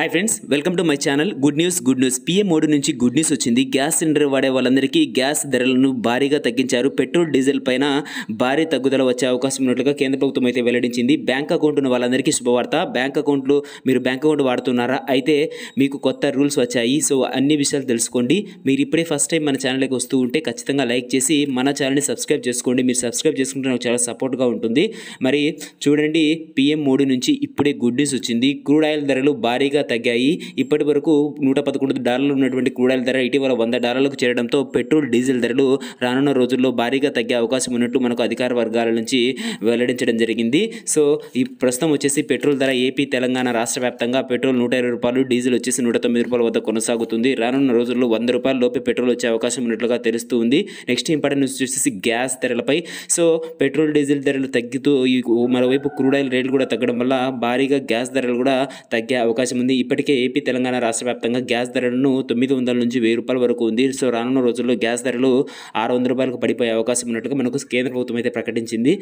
hi friends welcome to my channel good news good news PM Modi నుంచి good news వచ్చింది gas cylinder వాడే వాళ్ళందరికీ gas ధరలను భారీగా తగ్గించారు పెట్రోల్ డీజిల్ పైన భారీ తగ్గుదల వచ్చే అవకాశం ఉన్నట్లుగా కేంద్ర ప్రభుత్వం అయితే వెల్లడించింది బ్యాంక్ అకౌంట్ ఉన్న వాళ్ళందరికీ శుభవార్త బ్యాంక్ అకౌంట్లు మీరు బ్యాంక్ అకౌంట్ వాడుతున్నారా అయితే మీకు కొత్త రూల్స్ వచ్చాయి సో అన్ని విషయాలు తెలుసుకోండి మీరు ఇప్పుడే ఫస్ట్ టైం మన ఛానల్కి వస్తూ ఉంటే ఖచ్చితంగా లైక్ చేసి మన ఛానల్ని సబ్స్క్రైబ్ చేసుకోండి మీరు సబ్స్క్రైబ్ చేసుకుంటే నాకు చాలా సపోర్ట్గా ఉంటుంది మరి చూడండి పిఎం మోడీ నుంచి ఇప్పుడే గుడ్ న్యూస్ వచ్చింది క్రూడ్ ఆయిల్ ధరలు భారీగా తగ్గాయి ఇప్పటి వరకు నూట పదకొండు డాలర్లు ఉన్నటువంటి క్రూడాయిల ధర ఇటీవల వంద డాలర్లకు చేరడంతో పెట్రోల్ డీజిల్ ధరలు రానున్న రోజుల్లో భారీగా తగ్గే అవకాశం ఉన్నట్టు మనకు అధికార వర్గాల నుంచి వెల్లడించడం జరిగింది సో ఈ ప్రస్తుతం వచ్చేసి పెట్రోల్ ధర ఏపీ తెలంగాణ రాష్ట్ర వ్యాప్తంగా పెట్రోల్ నూట ఇరవై రూపాయలు డీజిల్ వచ్చేసి నూట తొమ్మిది రూపాయల వద్ద కొనసాగుతుంది రానున్న రోజుల్లో వంద రూపాయల లోపే పెట్రోల్ వచ్చే అవకాశం ఉన్నట్లుగా తెలుస్తూ ఉంది నెక్స్ట్ ఇంపార్టెంట్ న్యూస్ వచ్చేసి గ్యాస్ ధరలపై సో పెట్రోల్ డీజిల్ ధరలు తగ్గుతూ ఈ మరోవైపు క్రూడాయిల్ రేట్లు కూడా తగ్గడం వల్ల భారీగా గ్యాస్ ధరలు కూడా తగ్గే అవకాశం ఉంది ఉంది ఇప్పటికే ఏపీ తెలంగాణ రాష్ట్ర వ్యాప్తంగా గ్యాస్ ధరలను తొమ్మిది వందల నుంచి వెయ్యి రూపాయల వరకు ఉంది సో రానున్న రోజుల్లో గ్యాస్ ధరలు ఆరు వందల రూపాయలకు పడిపోయే అవకాశం ఉన్నట్టుగా మనకు కేంద్ర ప్రభుత్వం అయితే ప్రకటించింది